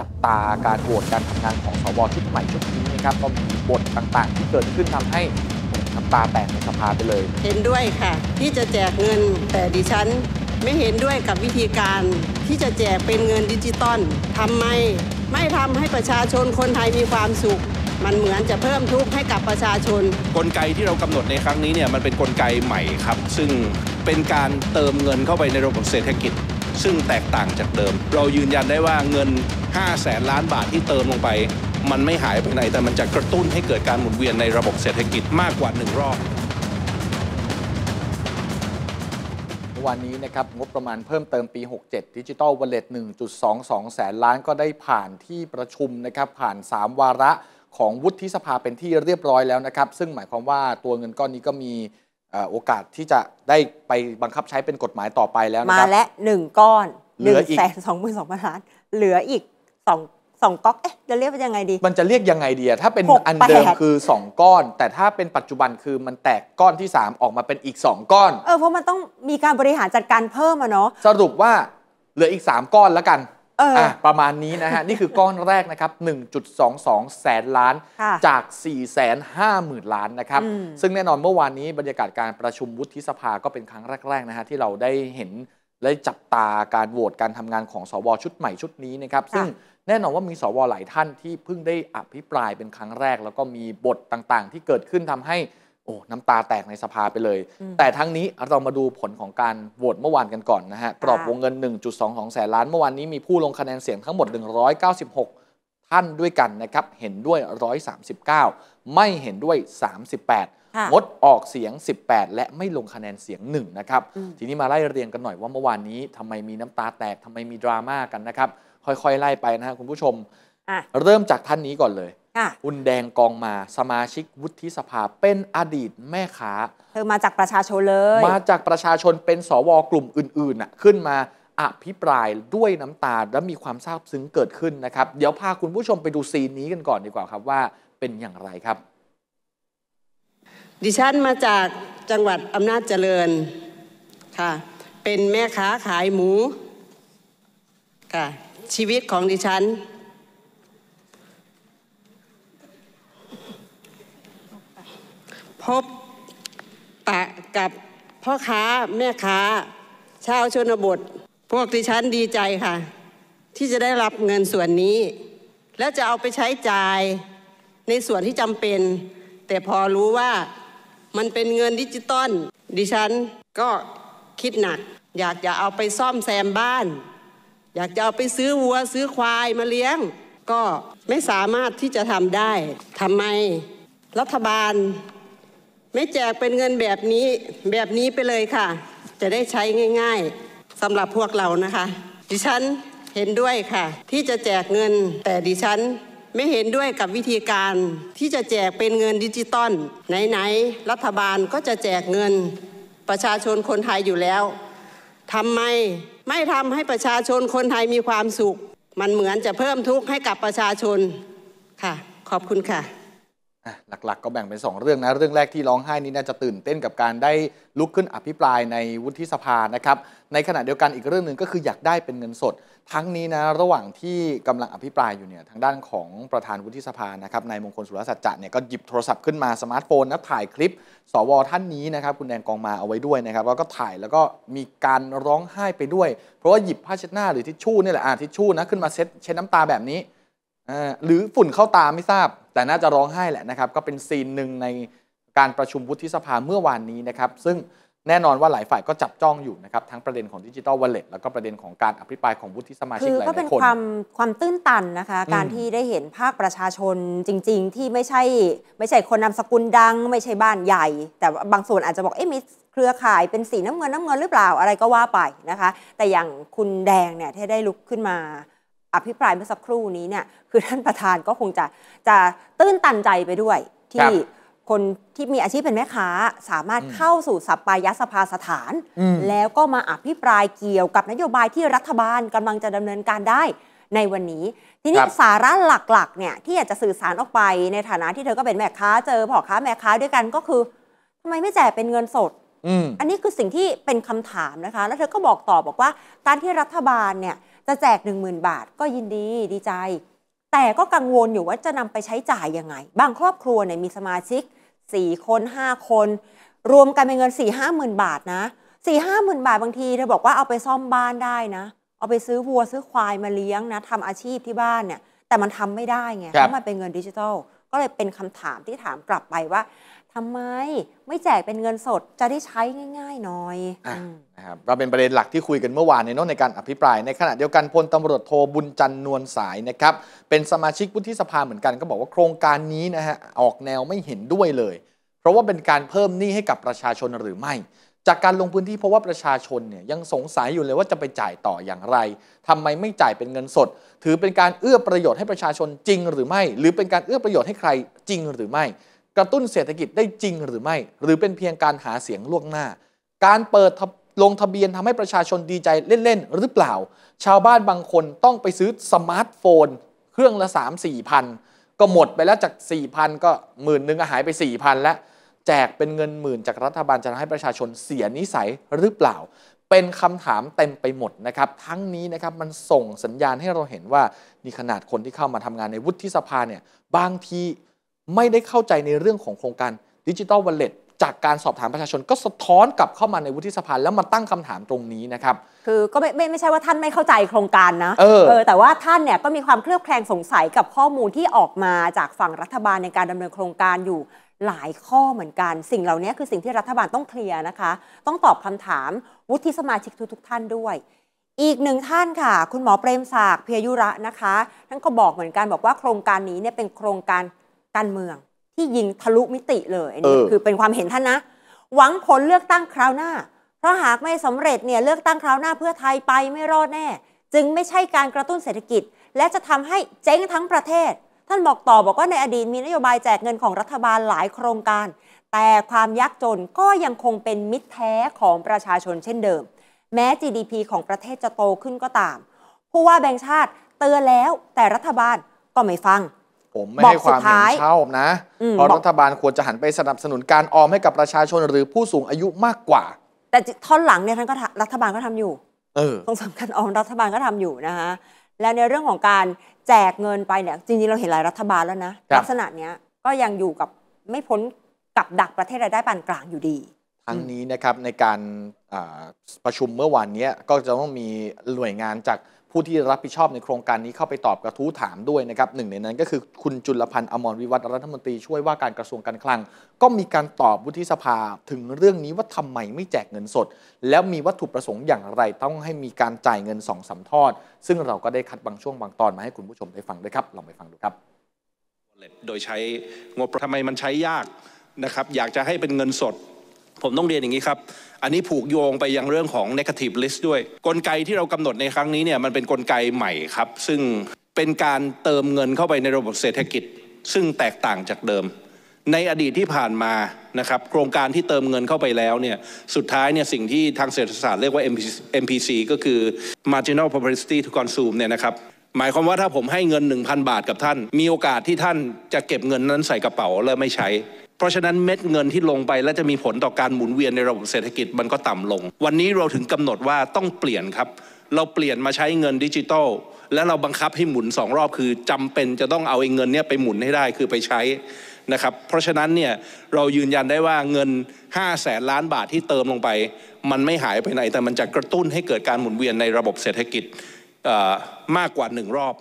จับตาการโหวตการทำงานของสวชุดใหม่ชุดนี้นะครับก็มีบทต่างๆที่เกิดขึ้นทำให้น้ำตาแตกในสภาไปเลย เห็นด้วยค่ะที่จะแจกเงินแต่ดิฉัน ไม่เห็นด้วยกับวิธีการที่จะแจกเป็นเงินดิจิตอลทำไมไม่ทำให้ประชาชนคนไทยมีความสุข มันเหมือนจะเพิ่มทุกข์ให้กับประชาชนกลไกที่เรากำหนดในครั้งนี้เนี่ยมันเป็นนกลไกใหม่ครับ ซึ่งเป็นการเติมเงินเข้าไปในระบบเศรษฐกิจซึ่งแตกต่างจากเดิม เรายืนยันได้ว่าเงิน5แสนล้านบาทที่เติมลงไป มันไม่หายไปไหน แต่มันจะกระตุ้นให้เกิดการหมุนเวียนในระบบเศรษฐกิจมากกว่า 1 รอบ วันนี้นะครับ งบประมาณเพิ่มเติมปี 67ดิจิตอลวอลเล็ต1.22 แสนล้านก็ได้ผ่านที่ประชุมนะครับ ผ่าน 3 วาระของวุฒิสภาเป็นที่เรียบร้อยแล้วนะครับซึ่งหมายความว่าตัวเงินก้อนนี้ก็มีโอกาสที่จะได้ไปบังคับใช้เป็นกฎหมายต่อไปแล้วนะครับมาและหนึ่งก้อนหนึ่งแสนสองหมื่นสองพันล้าน เหลืออีกสองสองก๊อกเอ๊ะจะเรียกเป็นยังไงดี มันจะเรียกยังไงดีถ้าเป็นอันเดิมคือสองก้อน แต่ถ้าเป็นปัจจุบันคือมันแตกก้อนที่สามออกมาเป็นอีกสองก้อนเออเพราะมันต้องมีการบริหารจัดการเพิ่มอะเนาะสรุปว่าเหลืออีกสามก้อนแล้วกันออประมาณนี้นะฮะนี่คือก้อนแรกนะครับ 1.22 แสนล้านจาก 450,000ล้านนะครับ ซึ่งแน่นอนเมื่อวานนี้บรรยากาศการประชุมวุฒิสภาก็เป็นครั้งแรกๆนะฮะที่เราได้เห็นและจับตาการโหวตการทำงานของสวชุดใหม่ชุดนี้นะครับซึ่งแน่นอนว่ามีสวหลายท่านที่เพิ่งได้อภิปรายเป็นครั้งแรกแล้วก็มีบทต่างๆ ที่เกิดขึ้นทำให้โอ้ น้ำตาแตกในสภาไปเลย แต่ทั้งนี้เรามาดูผลของการโหวตเมื่อวานกันก่อนนะฮะกรอบวงเงิน 1.22 แสนล้าน เมื่อวานนี้มีผู้ลงคะแนนเสียงทั้งหมด 196 ท่านด้วยกันนะครับ เห็นด้วย 139 ไม่เห็นด้วย 38 งดออกเสียง 18 และไม่ลงคะแนนเสียง1นะครับ ทีนี้มาไล่เรียงกันหน่อยว่าเมื่อวานนี้ทำไมมีน้ำตาแตก ทำไมมีดราม่ากันนะครับ ค่อยๆไล่ไปนะฮะคุณผู้ชมเริ่มจากท่านนี้ก่อนเลยคุณแดงกองมาสมาชิกวุฒิสภาเป็นอดีตแม่ค้า เธอมาจากประชาชนเลย มาจากประชาชนเป็นสวกลุ่มอื่นๆน่ะขึ้นมาอภิปรายด้วยน้ำตา และมีความซาบซึ้งเกิดขึ้นนะครับ เดี๋ยวพาคุณผู้ชมไปดูซีนนี้กันก่อนดีกว่าครับว่าเป็นอย่างไรครับ ดิฉันมาจากจังหวัดอำนาจเจริญค่ะเป็นแม่ค้าขายหมูค่ะชีวิตของดิฉันพบปะกับพ่อค้าแม่ค้าชาวชนบท พวกดิฉันดีใจค่ะ ที่จะได้รับเงินส่วนนี้ และจะเอาไปใช้จ่ายในส่วนที่จำเป็น แต่พอรู้ว่ามันเป็นเงินดิจิตอลดิฉันก็คิดหนัก อยากจะเอาไปซ่อมแซมบ้าน อยากจะเอาไปซื้อวัวซื้อควายมาเลี้ยง ก็ไม่สามารถที่จะทำได้ทำไม รัฐบาลไม่แจกเป็นเงินแบบนี้แบบนี้ไปเลยค่ะ จะได้ใช้ง่าย ๆสำหรับพวกเรานะคะ ดิฉันเห็นด้วยค่ะ ที่จะแจกเงินแต่ดิฉัน ไม่เห็นด้วยกับวิธีการ ที่จะแจกเป็นเงินดิจิตอลไหนๆรัฐบาลก็จะแจกเงินประชาชนคนไทยอยู่แล้วทำไมไม่ทำให้ประชาชนคนไทยมีความสุข มันเหมือนจะเพิ่มทุกข์ให้กับประชาชนค่ะ ขอบคุณค่ะหลักๆ ก็แบ่งเป็น 2 เรื่องนะ เรื่องแรกที่ร้องไห้นี่น่าจะตื่นเต้นกับการได้ลุกขึ้นอภิปรายในวุฒิสภานะครับ ในขณะเดียวกันอีกเรื่องหนึ่งก็คืออยากได้เป็นเงินสด ทั้งนี้นะระหว่างที่กำลังอภิปรายอยู่เนี่ยทางด้านของประธานวุฒิสภานะครับนายมงคลสุรศักดิ์จะเนี่ยก็หยิบโทรศัพท์ขึ้นมาสมาร์ทโฟนนะถ่ายคลิปสวท่านนี้นะครับคุณแดงกองมาเอาไว้ด้วยนะครับแล้วก็ถ่ายแล้วก็มีการร้องไห้ไปด้วย เพราะว่าหยิบผ้าเช็ดหน้าหรือทิชชู่นี่แหละอ่าทิชชู่นะขึ้นมาเช็ดเช็ดน้ำตาแบบนี้หรือฝุ่นเข้าตาไม่ทราบ แต่น่าจะร้องไห้แหละนะครับ ก็เป็นซีนหนึ่งในการประชุมวุฒิสภาเมื่อวานนี้นะครับ ซึ่งแน่นอนว่าหลายฝ่ายก็จับจ้องอยู่นะครับ ทั้งประเด็นของดิจิทัลวอลเล็ตแล้วก็ประเด็นของการอภิปรายของวุฒิสมาชิกหลายคนก็เป็นความความตื้นตันนะคะ การที่ได้เห็นภาคประชาชนจริง ๆที่ไม่ใช่ ไม่ใช่คนนามสกุลดัง ไม่ใช่บ้านใหญ่ แต่บางส่วนอาจจะบอกเอ๊ะมีเครือข่าย เป็นสีน้ำเงินน้ำเงินหรือเปล่าอะไรก็ว่าไปนะคะแต่อย่างคุณแดงเนี่ยที่ได้ลุกขึ้นมาอภิปรายเมื่อสักครู่นี้เนี่ยคือ ท่านประธานก็คงจะจะตื้นตันใจไปด้วย ที่คนที่มีอาชีพเป็นแม่ค้า สามารถเข้าสู่สัปปายสภาสถาน แล้วก็มาอภิปรายเกี่ยวกับนโยบายที่รัฐบาลกำลังจะดำเนินการได้ในวันนี้ ทีนี้สาระหลักๆเนี่ยที่อยากจะสื่อสารออกไป ในฐานะที่เธอก็เป็นแม่ค้า เจอพ่อค้าแม่ค้าด้วยกันก็คือทำไมไม่แจกเป็นเงินสดอันนี้คือสิ่งที่เป็นคำถามนะคะแล้วเธอก็บอกต่อบอกว่าการที่รัฐบาลเนี่ยจะแจก 1 0,000 บาทก็ยินดีดีใจ แต่ก็กังวลอยู่ว่าจะนำไปใช้จ่ายยังไง บางครอบครัวเนี่ยมีสมาชิก 4 คน 5 คน รวมกันเป็นเงิน4หมื่นบาทนะสี่ห้าหมื่นบาทบางทีเธอบอกว่าเอาไปซ่อมบ้านได้นะ เอาไปซื้อวัวซื้อควายมาเลี้ยงนะทำอาชีพที่บ้านเนี่ยแต่มันทำไม่ได้ไงเพราะมันเป็นเงินดิจิทัลก็เลยเป็นคำถามที่ถามกลับไปว่า ทำไมไม่แจกเป็นเงินสดจะได้ใช้ง่ายๆหน่อยนะครับก็เป็นประเด็นหลักที่คุยกันเมื่อวานในนอกในการอภิปรายในขณะเดียวกันพลตำรวจโทบุญจันนวลสายนะครับ เป็นสมาชิกวุฒิสภาเหมือนกันก็บอกว่าโครงการนี้นะฮะออกแนวไม่เห็นด้วยเลย เพราะว่าเป็นการเพิ่มหนี้ให้กับประชาชนหรือไม่จากการลงพื้นที่เพราะว่าประชาชนเนี่ยยังสงสัยอยู่เลยว่าจะไปจ่ายต่ออย่างไร ทำไมไม่จ่ายเป็นเงินสด ถือเป็นการเอื้อประโยชน์ให้ประชาชนจริงหรือไม่ หรือเป็นการเอื้อประโยชน์ให้ใครจริงหรือไม่ กระตุ้นเศรษฐกิจได้จริงหรือไม่ หรือเป็นเพียงการหาเสียงล่วงหน้า การเปิดลงทะเบียนทำให้ประชาชนดีใจเล่นๆ หรือเปล่า ชาวบ้านบางคนต้องไปซื้อสมาร์ทโฟนเครื่องละ3 4 0 0 0 ก็หมดไปแล้วจาก4,000ก็หมื่นหนึ่งก็หายไป4,000แล้วแจกเป็นเงินหมื่นจากรัฐบาลจะทำให้ประชาชนเสียนิสัยหรือเปล่า เป็นคำถามเต็มไปหมดนะครับ ทั้งนี้นะครับมันส่งสัญญาณให้เราเห็นว่านี่ขนาดคนที่เข้ามาทำงานในวุฒิสภาเนี่ยบางทีไม่ได้เข้าใจในเรื่องของโครงการดิจิทัลวอลเล็ตจากการสอบถามประชาชนก็สะท้อนกลับเข้ามาในวุฒิสภาแล้วมาตั้งคำถามตรงนี้นะครับคือก็ไม่ไม่ใช่ว่าท่านไม่เข้าใจโครงการนะเออเออแต่ว่าท่านเนี่ยก็มีความเคลือบแคลงสงสัยกับข้อมูลที่ออกมาจากฝั่งรัฐบาลในการดำเนินโครงการอยู่หลายข้อเหมือนกันสิ่งเหล่านี้คือสิ่งที่รัฐบาลต้องเคลียร์นะคะ ต้องตอบคำถามวุฒิสมาชิกทุกทท่านด้วย อีกหนึ่งท่านค่ะ คุณหมอเปรมศักดิ์เพียยุระนะคะท่านก็บอกเหมือนกันบอกว่าโครงการนี้เนี่ยเป็นโครงการการเมือง ที่ยิงทะลุมิติเลยออนี่คือเป็นความเห็นท่านนะหวังผลเลือกตั้งคราวหน้า เพราะหากไม่สำเร็จเนี่ยเลือกตั้งคราวหน้า เพื่อไทยไปไม่รอดแน่ จึงไม่ใช่การกระตุ้นเศรษฐกิจ และจะทำให้เจ๊งทั้งประเทศท่านบอกต่อบอกว่าในอดีตมีนโยบายแจกเงินของรัฐบาลหลายโครงการ แต่ความยากจนก็ยังคงเป็นมิตรแท้ของประชาชนเช่นเดิม แม้ GDP ของประเทศจะโตขึ้นก็ตามผู้ว่าแบงค์ชาติเตือนแล้วแต่รัฐบาลก็ไม่ฟัง ผมไม่ให้ความเห็นชอบนะเพราะรัฐบาลควรจะหันไปสนับสนุนการออมให้กับประชาชนหรือผู้สูงอายุมากกว่า แต่ท่อนหลังเนี่ยท่านก็รัฐบาลก็ทำอยู่ตรงสำคัญออมรัฐบาลก็ทำอยู่นะคะแล้วในเรื่องของการแจกเงินไปเนี่ยจริงๆเราเห็นหลายรัฐบาลแล้วนะลักษณะเนี้ยก็ยังอยู่กับไม่พ้นกับดักประเทศรายได้ปานกลางอยู่ดี ทั้งนี้นะครับในการประชุมเมื่อวานนี้ก็จะต้องมีหน่วยงานจากผู้ที่รับผิดชอบในโครงการนี้เข้าไปตอบกระทู้ถามด้วยนะครับหนึ่งในนั้นก็คือคุณจุลพันธ์อมรวิวัฒรัฐมนตรีช่วยว่าการกระทรวงการคลัง ก็มีการตอบวุฒิสภาถึงเรื่องนี้ว่าทำไมไม่แจกเงินสด แล้วมีวัตถุประสงค์อย่างไร ต้องให้มีการจ่ายเงินสองสาทอด ซึ่งเราก็ได้คัดบางช่วงบางตอนมาให้คุณผู้ชมได้ฟังด้วยครับลองไปฟังดูครับ โดยใช้งบทำไมมันใช้ยากนะครับอยากจะให้เป็นเงินสดผมต้องเรียนอย่างนี้ครับ อันนี้ผูกโยงไปยังเรื่องของ negative list ด้วย กลไกที่เรากำหนดในครั้งนี้เนี่ยมันเป็นนกลไกใหม่ครับ ซึ่งเป็นการเติมเงินเข้าไปในระบบเศรษฐกิจ ซึ่งแตกต่างจากเดิม ในอดีตที่ผ่านมานะครับโครงการที่เติมเงินเข้าไปแล้วเนี่ยสุดท้ายเนี่ยสิ่งที่ทางเศรษฐศาสตร์เรียกว่า MPC ก็คือ marginal propensity to consume เนี่ยนะครับหมายความว่าถ้าผมให้เงิน1,000 บาทกับท่าน มีโอกาสที่ท่านจะเก็บเงินนั้นใส่กระเป๋าแล้วไม่ใช้เพราะฉะนั้นเม็ดเงินที่ลงไป และจะมีผลต่อการหมุนเวียนในระบบเศรษฐกิจมันก็ต่ำลง วันนี้เราถึงกำหนดว่าต้องเปลี่ยนครับเราเปลี่ยนมาใช้เงินดิจิตอลและเราบังคับให้หมุนสองรอบคือจำเป็นจะต้องเอาอเงินเนี้ยไปหมุนให้ได้คือไปใช้นะครับเพราะฉะนั้นเนี่ยเรายืนยันได้ว่าเงิน5 0 0แสนล้านบาทที่เติมลงไป มันไม่หายไปไหนแต่มันจะกระตุ้นให้เกิดการหมุนเวียนในระบบเศรษฐกิจมากกว่า1รอบ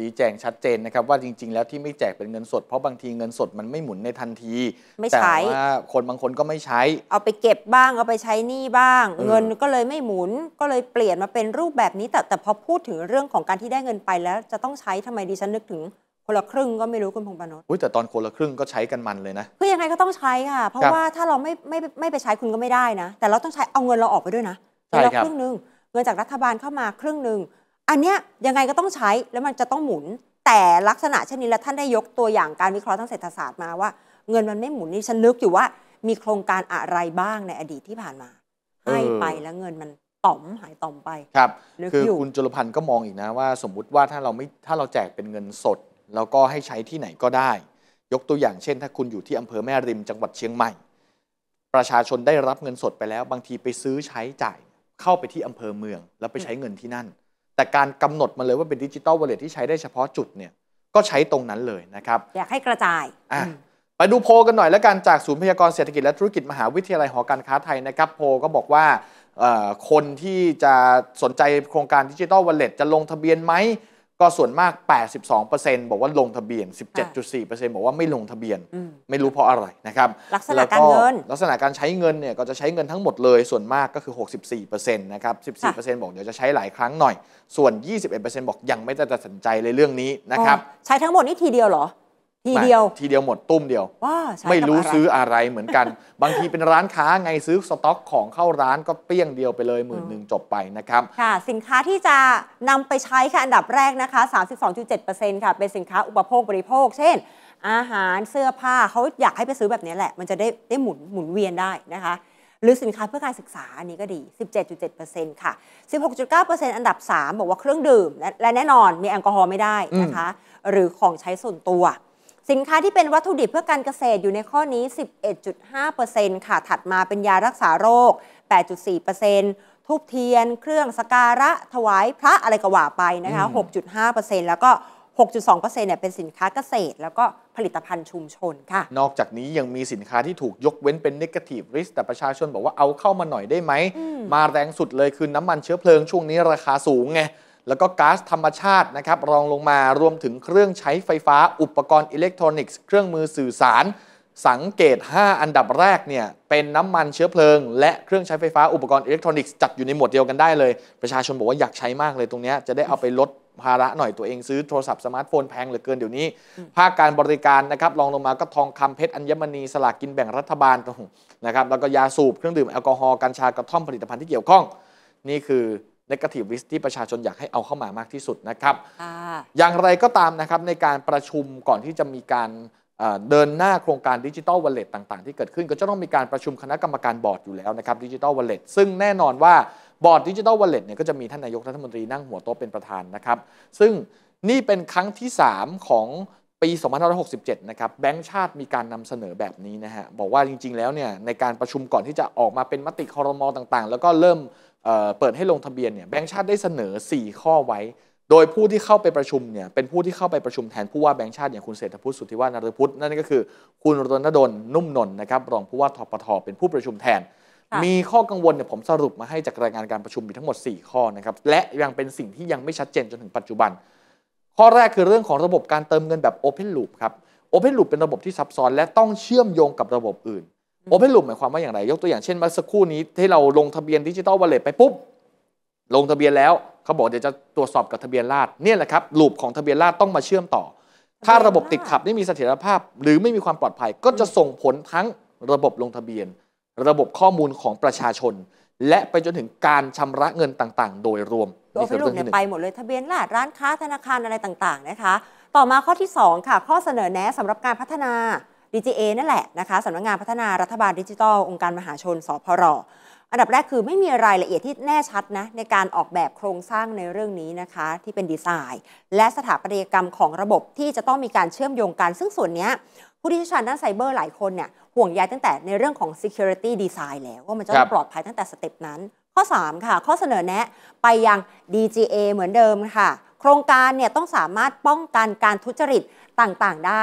ชี้แจงชัดเจนนะครับว่าจริงๆ แล้วที่ไม่แจกเป็นเงินสด เพราะบางทีเงินสดมันไม่หมุนในทันทีไม่แต่ใชว่าคนบางคนก็ไม่ใช้ เอาไปเก็บบ้างเอาไปใช้หนี้บ้าง เงินก็เลยไม่หมุน ก็เลยเปลี่ยนมาเป็นรูปแบบนี้ แต่แต่พอพูดถึงเรื่องของการที่ได้เงินไปแล้ว จะต้องใช้ทำไมดิฉันนึกถึงคนละครึ่งก็ไม่รู้คุณพงษ์ปนนท์อุ้ยแต่ตอนคนละครึ่งก็ใช้กันมันเลยนะคือยังไงก็ต้องใช้ค่ะเพราะรว่าถ้าเราไม่ไม่ไม่ไปใช้คุณก็ไม่ได้นะแต่เราต้องใช้เอาเงินเราออกไปด้วยนะคนละครครึ่งหนึ่งเงินจากรัฐบาลเข้ามาครึ่งหนึ่งอันเนี้ยยังไงก็ต้องใช้แล้วมันจะต้องหมุน แต่ลักษณะเช่นนี้ แล้วท่านได้ยกตัวอย่างการวิเคราะห์ทางเศรษฐศาสตร์มาว่าเงินมันไม่หมุนนี่ฉันนึกอยู่ว่ามีโครงการอะไรบ้างในอดีตที่ผ่านมา ให้ไปแล้วเงินมันต่อมหายต่อมไปครับคือคุณจุลพันธ์ก็มองอีกนะ ว่าสมมุติว่าถ้าเราไม่ถ้าเราแจกเป็นเงินสด แล้วก็ให้ใช้ที่ไหนก็ได้ ยกตัวอย่างเช่น ถ้าคุณอยู่ที่อำเภอแม่ริมจังหวัดเชียงใหม่ประชาชนได้รับเงินสดไปแล้ว บางทีไปซื้อใช้จ่าย เข้าไปที่อำเภอเมืองแล้วไปใช้เงินที่นั่นแต่การกำหนดมาเลยว่าเป็นดิจิตอลวอลเล็ตที่ใช้ได้เฉพาะจุดเนี่ยก็ใช้ตรงนั้นเลยนะครับ อยากให้กระจายอ่ะไปดูโพกันหน่อย แล้วกันจากศูนย์พยากรเศรษฐกิจและธุรกิจมหาวิทยาลัยหอการค้าไทยนะครับโพก็บอกว่าคนที่จะสนใจโครงการดิจิตอลวอลเล็ตจะลงทะเบียนไหมก็ส่วนมาก 82%บอกว่าลงทะเบียน 17.4%บอกว่าไม่ลงทะเบียน ไม่รู้เพราะอะไรนะครับลักษณะการเงินลักษณะการใช้เงินเนี่ยก็จะใช้เงินทั้งหมดเลยส่วนมากก็คือ 64%นะครับ 14%บอกเดี๋ยวจะใช้หลายครั้งหน่อย ส่วน 21%บอกยังไม่ได้ตัดสินใจเลยเรื่องนี้นะครับ ใช้ทั้งหมดนี่ทีเดียวเหรอทีเดียวทีเดียวหมดตุ้มเดียวว้าไม่รู้ซื้ออะไรเหมือนกัน บางทีเป็นร้านค้าไงซื้อสต็อกของเข้าร้านก็เปรี้ยงเดียวไปเลยหมื่นหนึ่งจบไปนะครับ ค่ะสินค้าที่จะนำไปใช้ค่ะอันดับแรกนะคะ 32.7%ค่ะเป็นสินค้าอุปโภคบริโภค เช่น อาหารเสื้อผ้าเขาอยากให้ไปซื้อแบบนี้แหละมันจะได้ได้หมุนหมุนเวียนได้นะคะ หรือสินค้าเพื่อการศึกษาอันนี้ก็ดี17.7%ค่ะ16.9%อันดับ 3 บอกว่าเครื่องดื่มและและแน่นอนมีแอลกอฮอล์ไม่ได้นะคะ หรือของใช้ส่วนตัวสินค้าที่เป็นวัตถุดิบเพื่อการเกษตรอยู่ในข้อนี้ 11.5%ค่ะ ถัดมาเป็นยารักษาโรค 8.4%ทูบเทียน เครื่องสการะถวายพระอะไรก็ว่าไปนะคะ 6.5%แล้วก็ 6.2%เนี่ยเป็นสินค้าเกษตร แล้วก็ผลิตภัณฑ์ชุมชนค่ะ นอกจากนี้ยังมีสินค้าที่ถูกยกเว้นเป็นนิเก t ีฟริสแต่ประชาชนบอกว่าเอาเข้ามาหน่อยได้ไหมมมาแรงสุดเลยคือน้ำมันเชื้อเพลิง ช่วงนี้ราคาสูงไงแล้วก็ก๊าซธรรมชาตินะครับรองลงมารวมถึงเครื่องใช้ไฟฟ้าอุปกรณ์อิเล็กทรอนิกส์ เครื่องมือสื่อสารสังเกต 5 อันดับแรกเนี่ย เป็นน้ำมันเชื้อเพลิงและเครื่องใช้ไฟฟ้าอุปกรณ์อิเล็กทรอนิกส์จัดอยู่ในหมวดเดียวกันได้เลย ประชาชนบอกว่าอยากใช้มากเลยตรงนี้จะได้เอาไปลดภาระหน่อยตัวเองซื้อโทรศัพท์สมาร์ทโฟนแพงเหลือเกินเดี๋ยวนี้ภาคการบริการนะครับรองลงมาก็ทองคำเพชรอัญมณีสลากกินแบ่งรัฐบาลนะครับแล้วก็ยาสูบเครื่องดื่มแอลกอฮอล์กัญชากระท่อมผลิตภัณฑ์ที่เกี่ยวข้อง นี่คือน e กที i v e r ที่ประชาชนอยากให้เอาเข้ามามากที่สุดนะครับ อย่างไรก็ตามนะครับในการประชุมก่อนที่จะมีการเดินหน้าโครงการดิจิทัลวอลเล็ตต่างๆที่เกิดขึ้นก็จะต้องมีการประชุมคณะกรรมการบอร์ดอยู่แล้วนะครับดิจิทัลวอลเล็ตซึ่งแน่นอนว่าบอร์ดดิจิทัลวอลเล็ตเนี่ยก็จะมีท่านนายกรัฐมนตรีนั่งหัวโต๊ะเป็นประธานนะครับ ซึ่งนี่เป็นครั้งที่ 3 ของปี 2567 นะครับแบงก์ชาติมีการนำเสนอแบบนี้นะฮะบอกว่าจริงๆ แล้วเนี่ยในการประชุมก่อนที่จะออกมาเป็นมติคอรมอต่าง ๆ แล้วก็เริ่มเปิดให้ลงทะเบียนเนี่ยแบงก์ชาติได้เสนอ 4 ข้อไว้ โดยผู้ที่เข้าไปประชุมเนี่ยเป็นผู้ที่เข้าไปประชุมแทนผู้ว่าแบงก์ชาติอย่างคุณเศรษฐพุทธสุทธิวานารพุทธนั่นก็คือ คุณรณดลนุ่มนนนะครับรองผู้ว่าทปทเป็นผู้ประชุมแทน มีข้อกังวลเนี่ยผมสรุปมาให้จากรายงานการประชุมมีทั้งหมด 4 ข้อนะครับและยังเป็นสิ่งที่ยังไม่ชัดเจนจนถึงปัจจุบัน ข้อแรกคือเรื่องของระบบการเติมเงินแบบ Open Loop ครับ Open Loop เป็นระบบที่ซับซ้อน และต้องเชื่อมโยงกับระบบอื่นโอเพนลูปหมายความว่าอย่างไร ยกตัวอย่างเช่นเมื่อสักครู่นี้ ที่เราลงทะเบียนดิจิตอลวอลเล็ตไปปุ๊บ ลงทะเบียนแล้ว เขาบอกเดี๋ยวจะตรวจสอบกับทะเบียนราษเนี่ยแหละครับลูปของทะเบียนราษต้องมาเชื่อมต่อ ถ้าระบบติดขัดไม่มีเสถียรภาพหรือไม่มีความปลอดภัยก็จะส่งผลทั้งระบบลงทะเบียน ระบบข้อมูลของประชาชน และไปจนถึงการชำระเงินต่าง ๆ โดยรวมโอเพนลูปเนี่ยไปหมดเลยทะเบียนราษร้านค้าธนาคารอะไรต่างๆนะคะ ต่อมาข้อที่ 2 ค่ะ ข้อเสนอแนะสำหรับการพัฒนา DGA นั่นแหละนะคะสำนักงงานพัฒนารัฐบาลดิจิทัล องค์การมหาชนสพรอันดับแรกคือไม่มีรายละเอียดที่แน่ชัดนะในการออกแบบโครงสร้างในเรื่องนี้นะคะ ที่เป็นดีไซน์ และสถาปัตยกรรมของระบบที่จะต้องมีการเชื่อมโยงกัน ซึ่งส่วนนี้ผู้ที่เชี่ยวชาญด้านไซเบอร์หลายคนเนี่ยห่วงใยตั้งแต่ในเรื่องของ security design แล้ว ว่ามันจะปลอดภัยตั้งแต่สเต็ปนั้น ข้อ 3 ค่ะ ข้อเสนอแนะไปยัง DGA เหมือนเดิมค่ะโครงการเนี่ยต้องสามารถป้องกันการทุจริตต่างๆ ได้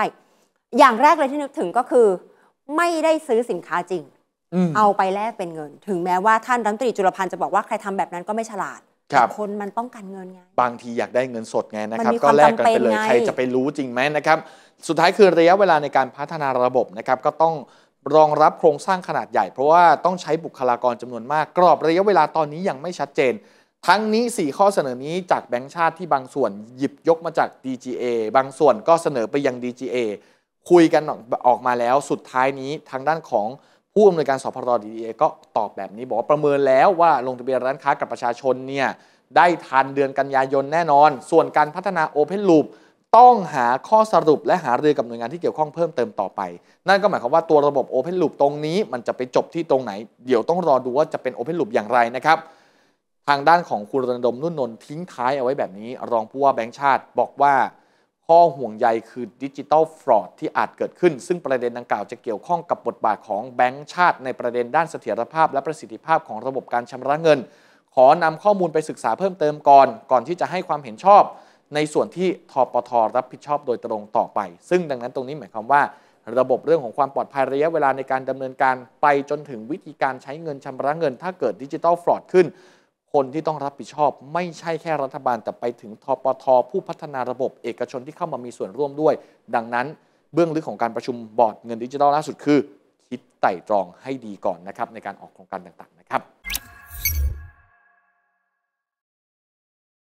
อย่างแรกเลยที่นึกถึงก็คือ ไม่ได้ซื้อสินค้าจริง เอาไปแลกเป็นเงิน ถึงแม้ว่าท่านรัฐมนตรีจุลพันธ์จะบอกว่าใครทำแบบนั้นก็ไม่ฉลาดคคนมันต้องการเงินไงบางทีอยากได้เงินสดไงนะครับก็แลกกันไปเลยใครจะไปรู้จริงไหมนะครับ สุดท้ายคือระยะเวลาในการพัฒนาระบบนะครับก็ต้องรองรับโครงสร้างขนาดใหญ่ เพราะว่าต้องใช้บุคลากรจำนวนมาก กรอบระยะเวลาตอนนี้ยังไม่ชัดเจน ทั้งนี้ 4 ข้อเสนอนี้จากแบงก์ชาติที่บางส่วนหยิบยกมาจาก DGA บางส่วนก็เสนอไปยัง DGA คุยกันออกมาแล้วสุดท้ายนี้ทางด้านของผู้อำนวยการสพรดีเอก็ตอบแบบนี้บอกว่าประเมินแล้วว่าลงทะเบียนร้านค้ากับประชาชนเนี่ยได้ทันเดือนกันยายนแน่นอน ส่วนการพัฒนาโอเพนลูปต้องหาข้อสรุปและหารือกับหน่วยงานที่เกี่ยวข้องเพิ่มเติมต่อไป นั่นก็หมายความว่าตัวระบบโอเพนลูปตรงนี้ มันจะไปจบที่ตรงไหนเดี๋ยวต้องรอดูว่าจะเป็นโอเพนลูปอย่างไรนะครับ ทางด้านของคุณระดมนุ่นนนทิ้งท้ายเอาไว้แบบนี้ รองผู้ว่าแบงค์ชาติ บอกว่าข้อห่วงใยคือดิจิทัลฟรอดที่อาจเกิดขึ้น ซึ่งประเด็นดังกล่าวจะเกี่ยวข้องกับบทบาทของแบงก์ชาติ ในประเด็นด้านเสถียรภาพและประสิทธิภาพของระบบการชำระเงิน ขอนำข้อมูลไปศึกษาเพิ่มเติมก่อน ก่อนที่จะให้ความเห็นชอบ ในส่วนที่ทปทรับผิดชอบโดยตรงต่อไป ซึ่งดังนั้นตรงนี้หมายความว่า ระบบเรื่องของความปลอดภัยระยะเวลาในการดำเนินการไปจนถึงวิธีการใช้เงินชำระเงิน ถ้าเกิดดิจิทัลฟรอดขึ้นคนที่ต้องรับผิดชอบไม่ใช่แค่รัฐบาล แต่ไปถึงทปทผู้พัฒนาระบบเอกชนที่เข้ามามีส่วนร่วมด้วย ดังนั้นเบื้องลึกของการประชุมบอร์ดเงินดิจิทัลล่าสุดคือ คิดไต่ตรองให้ดีก่อนนะครับในการออกโครงการต่าง